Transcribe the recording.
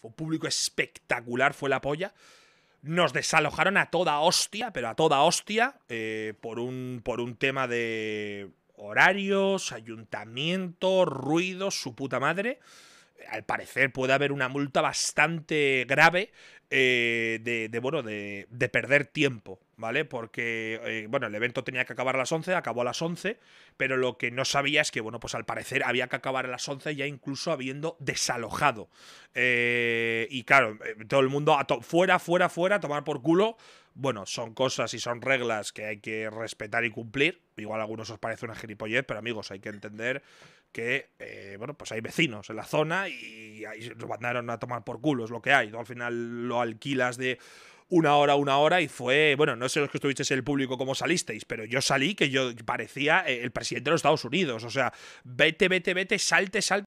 Fue un público espectacular, fue la polla. Nos desalojaron a toda hostia, pero a toda hostia, eh, por, un, por un tema de horarios, ayuntamiento, ruido, su puta madre. Al parecer puede haber una multa bastante grave eh, de, de, bueno, de, de perder tiempo ¿vale? Porque, eh, bueno, el evento tenía que acabar a las 11, acabó a las 11, pero lo que no sabía es que, bueno, pues al parecer había que acabar a las 11 ya incluso habiendo desalojado. Eh, y claro, eh, todo el mundo fuera, fuera, fuera, a tomar por culo. Bueno, son cosas y son reglas que hay que respetar y cumplir. Igual a algunos os parece una gilipollez, pero amigos, hay que entender que, bueno, pues hay vecinos en la zona y ahí nos mandaron a tomar por culo, es lo que hay. Al final lo alquilas de una hora, una hora, y fue, bueno, no sé los que estuvisteis el público cómo salisteis, pero yo salí que yo parecía eh, el presidente de los Estados Unidos, o sea, vete, vete, vete, salte, salte.